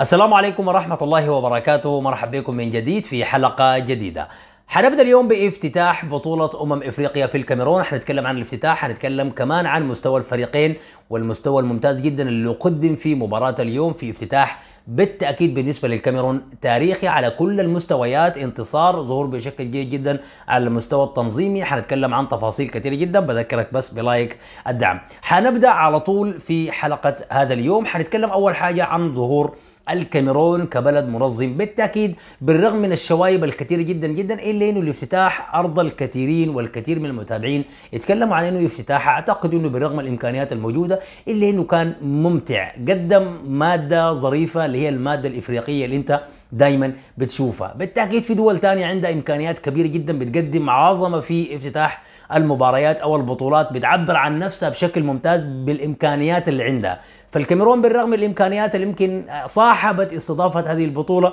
السلام عليكم ورحمة الله وبركاته مرحبا بكم من جديد في حلقة جديدة حنبدا اليوم بافتتاح بطولة أمم إفريقيا في الكاميرون حنتكلم عن الافتتاح حنتكلم كمان عن مستوى الفريقين والمستوى الممتاز جدا اللي قدم في مباراة اليوم في افتتاح بالتأكيد بالنسبة للكاميرون تاريخي على كل المستويات انتصار ظهور بشكل جيد جدا على المستوى التنظيمي حنتكلم عن تفاصيل كثيرة جدا بذكرك بس بلايك الدعم حنبدأ على طول في حلقة هذا اليوم حنتكلم أول حاجة عن ظهور الكاميرون كبلد منظم بالتاكيد بالرغم من الشوايب الكثيره جدا جدا الا انه الافتتاح ارض الكثيرين والكثير من المتابعين يتكلموا عن انه افتتاح اعتقد انه بالرغم الامكانيات الموجوده الا انه كان ممتع قدم ماده ظريفه اللي هي الماده الافريقيه اللي انت دائما بتشوفها بالتاكيد في دول ثانيه عندها امكانيات كبيره جدا بتقدم عظمه في افتتاح المباريات او البطولات بتعبر عن نفسها بشكل ممتاز بالامكانيات اللي عندها فالكاميرون بالرغم من الامكانيات اللي يمكن صاحبت استضافه هذه البطوله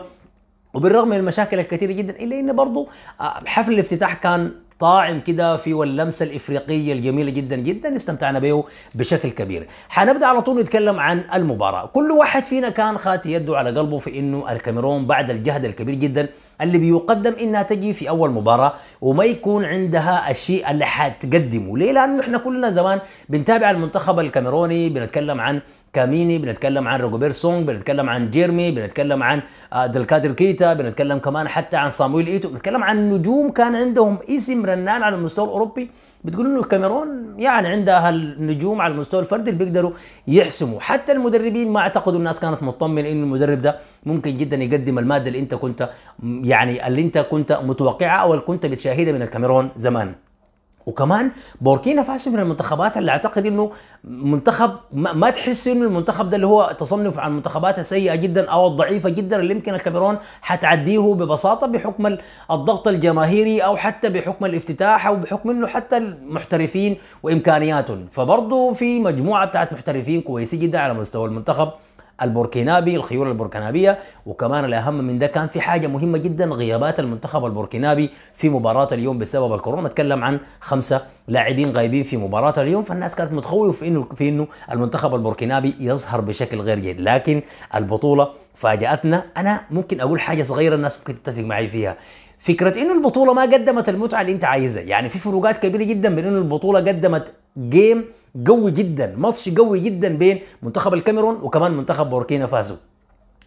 وبالرغم من المشاكل الكثيره جدا الا ان برضه حفل الافتتاح كان طاعم كده في واللمسه الافريقيه الجميله جدا جدا استمتعنا به بشكل كبير حنبدا على طول نتكلم عن المباراه كل واحد فينا كان خات يده على قلبه في انه الكاميرون بعد الجهد الكبير جدا اللي بيقدم انها تجي في اول مباراه وما يكون عندها الشيء اللي حتقدمه ليه لانه احنا كلنا زمان بنتابع المنتخب الكاميروني بنتكلم عن كاميني بنتكلم عن روجوبير سونغ بنتكلم عن جيرمي بنتكلم عن آه، دلكادر كيتا بنتكلم كمان حتى عن صامويل ايتو بنتكلم عن نجوم كان عندهم اسم رنان على المستوى الاوروبي بتقول انه الكاميرون يعني عندها النجوم على المستوى الفردي اللي بيقدروا يحسموا حتى المدربين ما اعتقدوا الناس كانت مطمنه انه المدرب ده ممكن جدا يقدم الماده اللي انت كنت يعني اللي انت كنت متوقعها او اللي كنت بتشاهدها من الكاميرون زمان وكمان بوركينا فاسو من المنتخبات اللي اعتقد انه منتخب ما, تحس انه المنتخب ده اللي هو تصنف عن منتخبات سيئه جدا او الضعيفه جدا اللي يمكن الكاميرون حتعديه ببساطه بحكم الضغط الجماهيري او حتى بحكم الافتتاح او بحكم انه حتى المحترفين وامكانياتهم فبرضه في مجموعه بتاعت محترفين كويسه جدا على مستوى المنتخب البوركينابي الخيول البوركينابيه وكمان الاهم من ده كان في حاجه مهمه جدا غيابات المنتخب البوركينابي في مباراه اليوم بسبب الكورونا نتكلم عن خمسه لاعبين غايبين في مباراه اليوم فالناس كانت متخوفه في انه في انه المنتخب البوركينابي يظهر بشكل غير جيد لكن البطوله فاجاتنا انا ممكن اقول حاجه صغيره الناس ممكن تتفق معي فيها فكره انه البطوله ما قدمت المتعه اللي انت عايزها يعني في فروقات كبيره جدا بين انه البطوله قدمت جيم قوي جدا ماتش قوي جدا بين منتخب الكاميرون وكمان منتخب بوركينا فاسو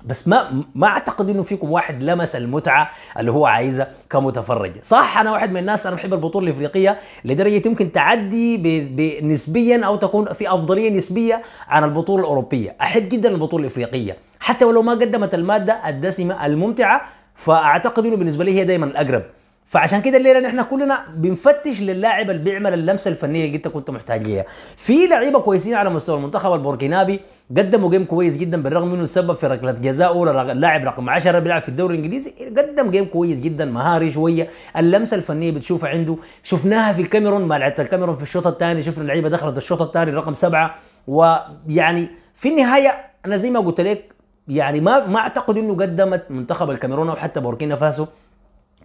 بس ما ما اعتقد انه فيكم واحد لمس المتعه اللي هو عايزها كمتفرج صح انا واحد من الناس انا بحب البطوله الافريقيه لدرجه يمكن تعدي نسبيا او تكون في افضليه نسبيه عن البطوله الاوروبيه احب جدا البطوله الافريقيه حتى ولو ما قدمت الماده الدسمه الممتعه فاعتقد انه بالنسبه لي هي دائما الاقرب فعشان كده الليله نحن كلنا بنفتش للاعب اللي بيعمل اللمسه الفنيه اللي انت كنت محتاج ليها في لعيبه كويسين على مستوى المنتخب البوركينابي قدموا جيم كويس جدا بالرغم انه سبب في ركله جزاء اولى اللاعب رقم 10 بيلعب في الدوري الانجليزي قدم جيم كويس جدا مهاري شويه اللمسه الفنيه بتشوفها عنده شفناها في الكاميرون مع لعبه الكاميرون في الشوط الثاني شفنا لعيبه دخلت الشوط الثاني رقم سبعه ويعني في النهايه انا زي ما قلت لك يعني ما ما اعتقد انه قدمت منتخب الكاميرون او حتى بوركينا فاسو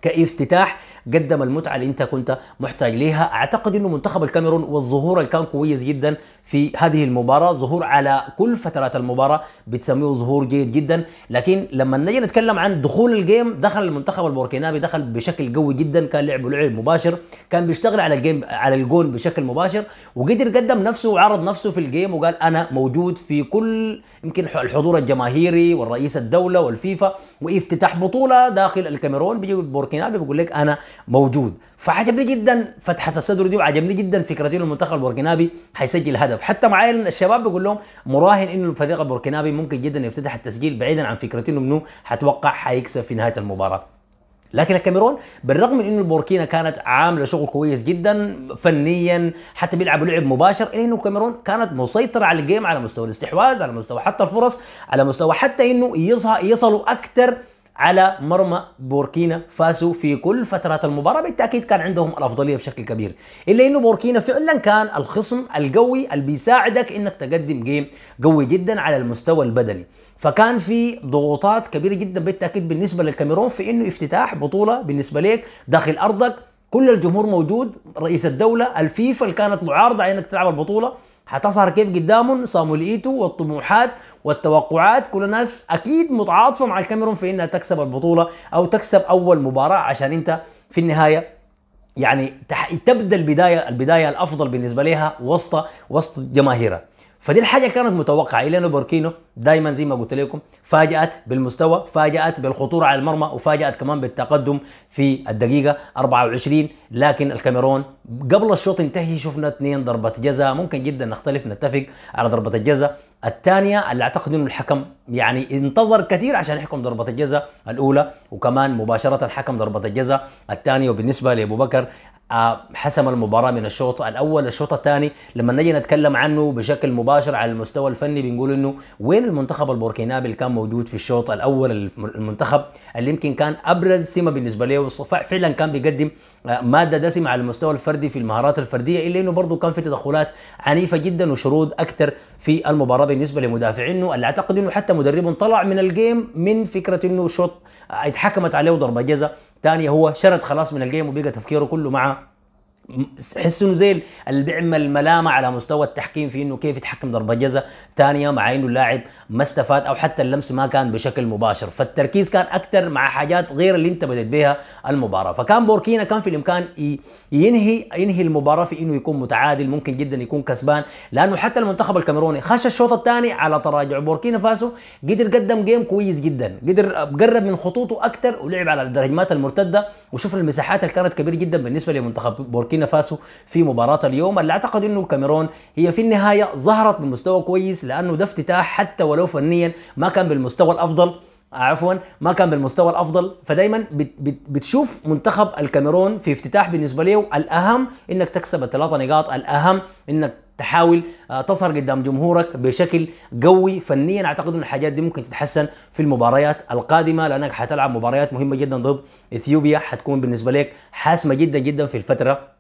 كافتتاح قدم المتعه اللي انت كنت محتاج ليها اعتقد انه منتخب الكاميرون والظهور اللي كان كويس جدا في هذه المباراه ظهور على كل فترات المباراه بتسميه ظهور جيد جدا لكن لما نجي نتكلم عن دخول الجيم دخل المنتخب البوركينابي دخل بشكل قوي جدا كان لعبه لعب مباشر كان بيشتغل على الجيم على الجون بشكل مباشر وقدر قدم نفسه وعرض نفسه في الجيم وقال انا موجود في كل يمكن الحضور الجماهيري والرئيس الدوله والفيفا وافتتاح بطوله داخل الكاميرون بيجيب البوركينابي بيقول لك انا موجود فعجبني جدا فتحه الصدر دي وعجبني جدا فكره انه المنتخب البوركينابي حيسجل هدف حتى معايا الشباب بيقول لهم مراهن انه الفريق البوركينابي ممكن جدا يفتتح التسجيل بعيدا عن فكره انه منو حتوقع حيكسب في نهايه المباراه لكن الكاميرون بالرغم من انه البوركينا كانت عامله شغل كويس جدا فنيا حتى بيلعبوا لعب مباشر الا انه الكاميرون كانت مسيطره على الجيم على مستوى الاستحواذ على مستوى حتى الفرص على مستوى حتى انه يصلوا اكثر على مرمى بوركينا فاسو في كل فترات المباراه بالتاكيد كان عندهم الافضليه بشكل كبير الا انه بوركينا فعلا كان الخصم القوي اللي بيساعدك انك تقدم جيم قوي جدا على المستوى البدني فكان في ضغوطات كبيره جدا بالتاكيد بالنسبه للكاميرون في انه افتتاح بطوله بالنسبه لك داخل ارضك كل الجمهور موجود رئيس الدوله الفيفا اللي كانت معارضه انك تلعب البطوله حتظهر كيف قدامهم صاموليتو والطموحات والتوقعات كل الناس اكيد متعاطفه مع الكاميرون في انها تكسب البطوله او تكسب اول مباراه عشان انت في النهايه يعني تبدا البدايه البدايه الافضل بالنسبه لها وسط وسط جماهيرها فدي الحاجه كانت متوقعه الينو بوركينو دائما زي ما قلت لكم فاجات بالمستوى فاجات بالخطوره على المرمى وفاجات كمان بالتقدم في الدقيقه 24 لكن الكاميرون قبل الشوط ينتهي شفنا اثنين ضربه جزاء ممكن جدا نختلف نتفق على ضربه الجزاء الثانيه اللي اعتقد انه الحكم يعني انتظر كثير عشان يحكم ضربه الجزاء الاولى وكمان مباشره حكم ضربه الجزاء الثانيه وبالنسبه لابو بكر آه، حسم المباراه من الشوط الاول الشوط الثاني لما نجي نتكلم عنه بشكل مباشر على المستوى الفني بنقول انه وين المنتخب البوركينابي اللي كان موجود في الشوط الاول المنتخب اللي يمكن كان ابرز سمه بالنسبه له فعلا كان بيقدم آه، ماده دسمه على المستوى الفردي في المهارات الفرديه الا انه برضه كان في تدخلات عنيفه جدا وشرود اكثر في المباراه بالنسبه لمدافعينه اللي اعتقد انه حتى مدربهم طلع من الجيم من فكره انه شوط آه، اتحكمت عليه ضربه جزاء الثانيه هو شرد خلاص من الجيم وبقى تفكيره كله مع تحس انه زي اللي بيعمل ملامه على مستوى التحكيم في انه كيف يتحكم ضربه جزاء ثانيه مع انه اللاعب ما استفاد او حتى اللمس ما كان بشكل مباشر فالتركيز كان اكثر مع حاجات غير اللي انت بدات بها المباراه فكان بوركينا كان في الامكان ينهي ينهي المباراه في انه يكون متعادل ممكن جدا يكون كسبان لانه حتى المنتخب الكاميروني خش الشوط الثاني على تراجع بوركينا فاسو قدر قدم جيم كويس جدا قدر قرب من خطوطه اكثر ولعب على الدرجمات المرتده وشوف المساحات اللي كانت كبيره جدا بالنسبه لمنتخب بوركينا بوركينا فاسو في مباراة اليوم اللي اعتقد انه الكاميرون هي في النهاية ظهرت بمستوى كويس لانه ده افتتاح حتى ولو فنيا ما كان بالمستوى الافضل عفوا ما كان بالمستوى الافضل فدايما بتشوف منتخب الكاميرون في افتتاح بالنسبه له الاهم انك تكسب الثلاثه نقاط الاهم انك تحاول آه، تظهر قدام جمهورك بشكل قوي فنيا اعتقد ان الحاجات دي ممكن تتحسن في المباريات القادمه لانك حتلعب مباريات مهمه جدا ضد اثيوبيا حتكون بالنسبه لك حاسمه جدا جدا في الفتره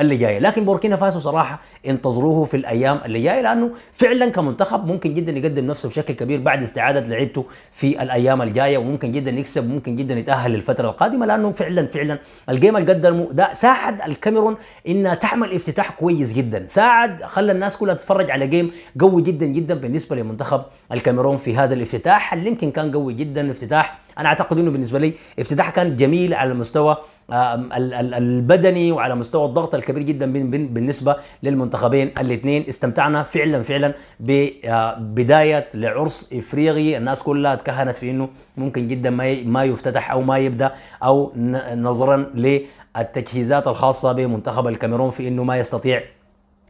اللي جايه لكن بوركينا فاسو صراحه انتظروه في الايام اللي جايه لانه فعلا كمنتخب ممكن جدا يقدم نفسه بشكل كبير بعد استعاده لعيبته في الايام الجايه وممكن جدا يكسب وممكن جدا يتاهل للفتره القادمه لانه فعلا فعلا الجيم اللي قدمه ده ساعد الكاميرون انها تعمل افتتاح كويس جدا ساعد خلى الناس كلها تتفرج على جيم قوي جدا جدا بالنسبه لمنتخب الكاميرون في هذا الافتتاح اللي يمكن كان قوي جدا افتتاح انا اعتقد انه بالنسبه لي افتتاح كان جميل على المستوى البدني وعلى مستوى الضغط الكبير جدا بالنسبه للمنتخبين الاثنين استمتعنا فعلا فعلا ببدايه آه، لعرس افريقي الناس كلها اتكهنت في انه ممكن جدا ما ما يفتتح او ما يبدا او نظرا للتجهيزات الخاصه بمنتخب الكاميرون في انه ما يستطيع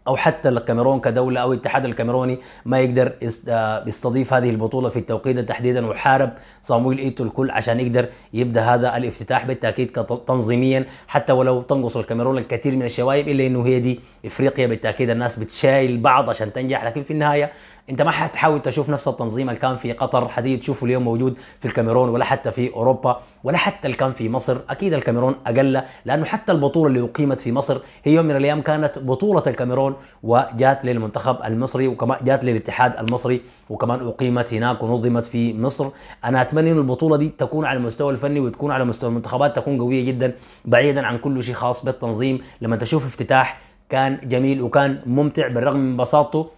او حتى الكاميرون كدوله او الاتحاد الكاميروني ما يقدر آه، يستضيف هذه البطوله في التوقيت تحديدا وحارب صامويل ايتو الكل عشان يقدر يبدا هذا الافتتاح بالتاكيد تنظيميا حتى ولو تنقص الكاميرون الكثير من الشوائب الا انه هي دي افريقيا بالتاكيد الناس بتشايل بعض عشان تنجح لكن في النهايه انت ما حتحاول تشوف نفس التنظيم اللي كان في قطر حتيجي تشوفه اليوم موجود في الكاميرون ولا حتى في اوروبا ولا حتى اللي كان في مصر اكيد الكاميرون اقل لانه حتى البطوله اللي اقيمت في مصر هي يوم من الايام كانت بطوله الكاميرون وجات للمنتخب المصري وكمان جات للاتحاد المصري وكمان اقيمت هناك ونظمت في مصر انا اتمنى ان البطوله دي تكون على المستوى الفني وتكون على مستوى المنتخبات تكون قويه جدا بعيدا عن كل شيء خاص بالتنظيم لما تشوف افتتاح كان جميل وكان ممتع بالرغم من بساطته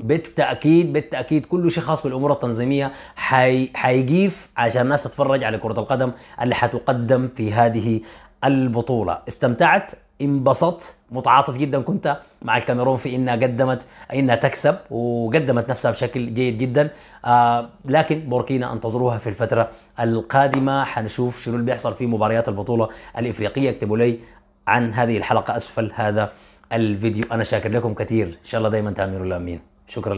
بالتاكيد بالتاكيد كل شيء خاص بالامور التنظيميه حي... حيجيف عشان الناس تتفرج على كره القدم اللي حتقدم في هذه البطوله استمتعت انبسطت متعاطف جدا كنت مع الكاميرون في انها قدمت انها تكسب وقدمت نفسها بشكل جيد جدا آه لكن بوركينا انتظروها في الفتره القادمه حنشوف شنو اللي بيحصل في مباريات البطوله الافريقيه اكتبوا لي عن هذه الحلقه اسفل هذا الفيديو انا شاكر لكم كثير ان شاء الله دائما تعملوا الامين شکر